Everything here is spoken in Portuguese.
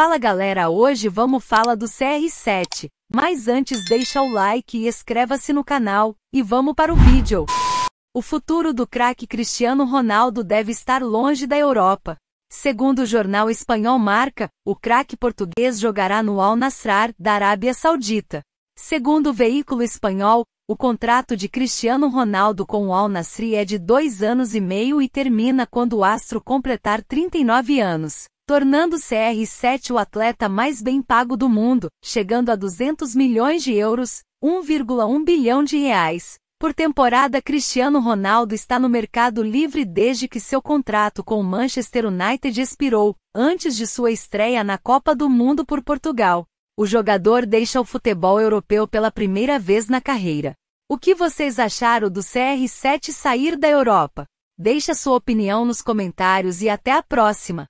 Fala galera, hoje vamos falar do CR7, mas antes deixa o like e inscreva-se no canal, e vamos para o vídeo. O futuro do craque Cristiano Ronaldo deve estar longe da Europa. Segundo o jornal espanhol Marca, o craque português jogará no Al Nassr da Arábia Saudita. Segundo o veículo espanhol, o contrato de Cristiano Ronaldo com o Al Nassr é de dois anos e meio e termina quando o astro completar 39 anos tornando CR7 o atleta mais bem pago do mundo, chegando a 200 milhões de euros, 1,1 bilhão de reais. Por temporada, Cristiano Ronaldo está no mercado livre desde que seu contrato com o Manchester United expirou, antes de sua estreia na Copa do Mundo por Portugal. O jogador deixa o futebol europeu pela primeira vez na carreira. O que vocês acharam do CR7 sair da Europa? Deixe sua opinião nos comentários e até a próxima!